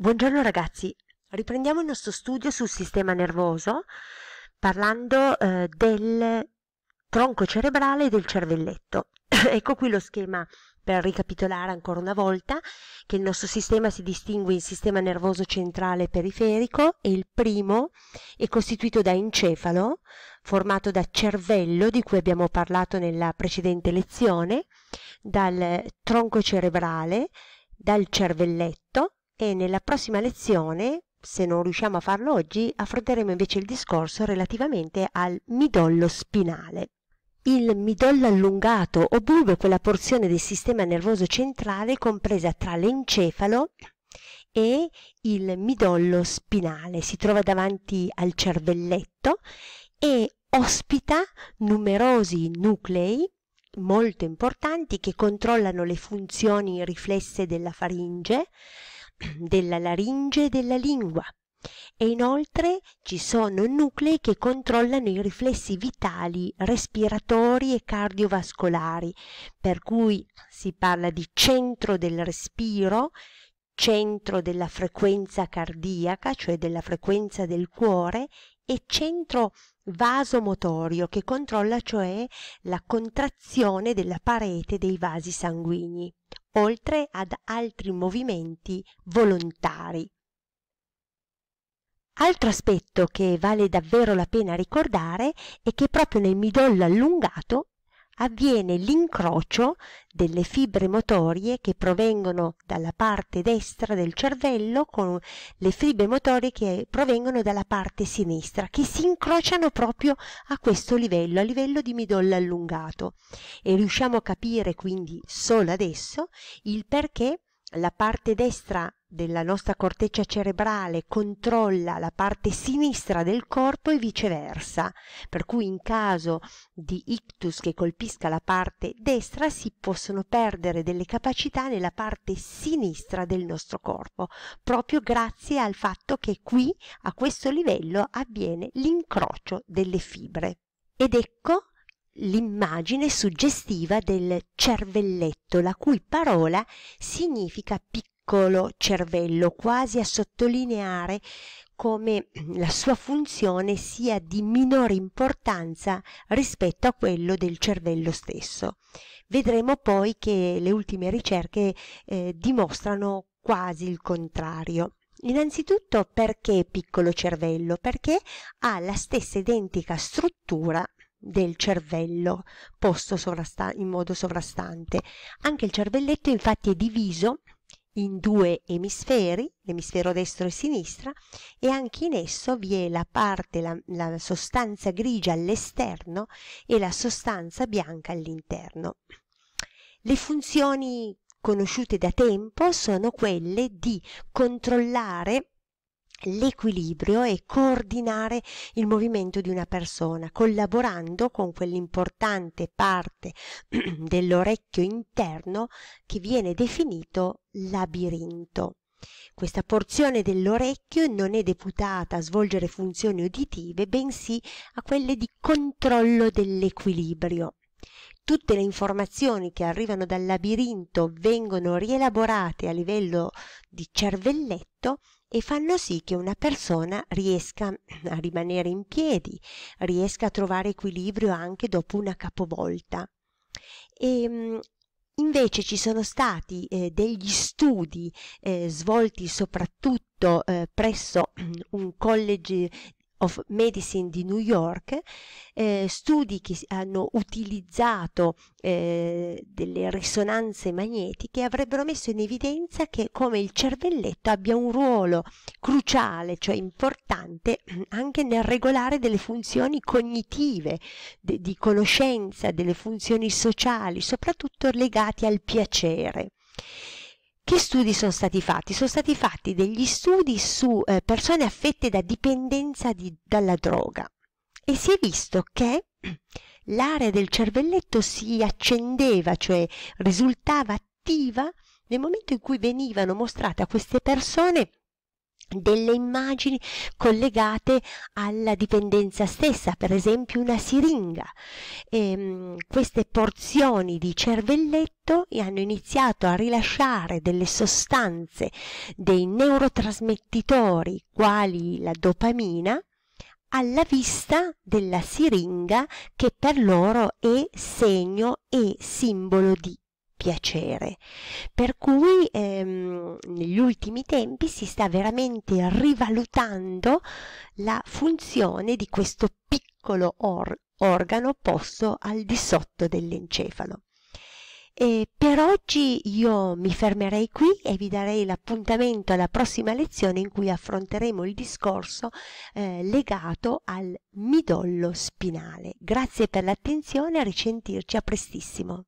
Buongiorno ragazzi, riprendiamo il nostro studio sul sistema nervoso parlando eh, del tronco cerebrale e del cervelletto. ecco qui lo schema per ricapitolare ancora una volta che il nostro sistema si distingue in sistema nervoso centrale e periferico e il primo è costituito da encefalo formato da cervello di cui abbiamo parlato nella precedente lezione, dal tronco cerebrale, dal cervelletto e nella prossima lezione se non riusciamo a farlo oggi affronteremo invece il discorso relativamente al midollo spinale il midollo allungato ovvero quella porzione del sistema nervoso centrale compresa tra l'encefalo e il midollo spinale. Si trova davanti al cervelletto e ospita numerosi nuclei molto importanti che controllano le funzioni riflesse della faringe, della laringe e della lingua e inoltre ci sono nuclei che controllano i riflessi vitali respiratori e cardiovascolari per cui si parla di centro del respiro centro della frequenza cardiaca cioè della frequenza del cuore e centro vasomotorio che controlla cioè la contrazione della parete dei vasi sanguigni oltre ad altri movimenti volontari. Altro aspetto che vale davvero la pena ricordare è che proprio nel midollo allungato avviene l'incrocio delle fibre motorie che provengono dalla parte destra del cervello con le fibre motorie che provengono dalla parte sinistra, che si incrociano proprio a questo livello, a livello di midollo allungato. E riusciamo a capire quindi solo adesso il perché la parte destra della nostra corteccia cerebrale controlla la parte sinistra del corpo e viceversa, per cui in caso di ictus che colpisca la parte destra si possono perdere delle capacità nella parte sinistra del nostro corpo, proprio grazie al fatto che qui a questo livello avviene l'incrocio delle fibre. Ed ecco l'immagine suggestiva del cervelletto, la cui parola significa piccolo cervello, quasi a sottolineare come la sua funzione sia di minore importanza rispetto a quello del cervello stesso. Vedremo poi che le ultime ricerche eh, dimostrano quasi il contrario. Innanzitutto perché piccolo cervello? Perché ha la stessa identica struttura del cervello posto in modo sovrastante. Anche il cervelletto infatti è diviso in due emisferi, l'emisfero destro e sinistra, e anche in esso vi è la parte, la, la sostanza grigia all'esterno e la sostanza bianca all'interno. Le funzioni conosciute da tempo sono quelle di controllare l'equilibrio e coordinare il movimento di una persona, collaborando con quell'importante parte dell'orecchio interno che viene definito labirinto. Questa porzione dell'orecchio non è deputata a svolgere funzioni uditive, bensì a quelle di controllo dell'equilibrio. Tutte le informazioni che arrivano dal labirinto vengono rielaborate a livello di cervelletto e fanno sì che una persona riesca a rimanere in piedi, riesca a trovare equilibrio anche dopo una capovolta. E, ehm, Invece ci sono stati eh, degli studi eh, svolti soprattutto eh, presso un college of Medicine di New York, eh, studi che hanno utilizzato eh, delle risonanze magnetiche avrebbero messo in evidenza che come il cervelletto abbia un ruolo cruciale, cioè importante, anche nel regolare delle funzioni cognitive, de, di conoscenza, delle funzioni sociali, soprattutto legate al piacere. Che studi sono stati fatti? Sono stati fatti degli studi su eh, persone affette da dipendenza di, dalla droga e si è visto che l'area del cervelletto si accendeva, cioè risultava attiva nel momento in cui venivano mostrate a queste persone delle immagini collegate alla dipendenza stessa, per esempio una siringa. E, ehm, queste porzioni di cervelletto hanno iniziato a rilasciare delle sostanze, dei neurotrasmettitori quali la dopamina, alla vista della siringa che per loro è segno e simbolo di piacere. Per cui ehm, negli ultimi tempi si sta veramente rivalutando la funzione di questo piccolo or organo posto al di sotto dell'encefalo. E per oggi io mi fermerei qui e vi darei l'appuntamento alla prossima lezione in cui affronteremo il discorso eh, legato al midollo spinale. Grazie per l'attenzione, a risentirci a prestissimo.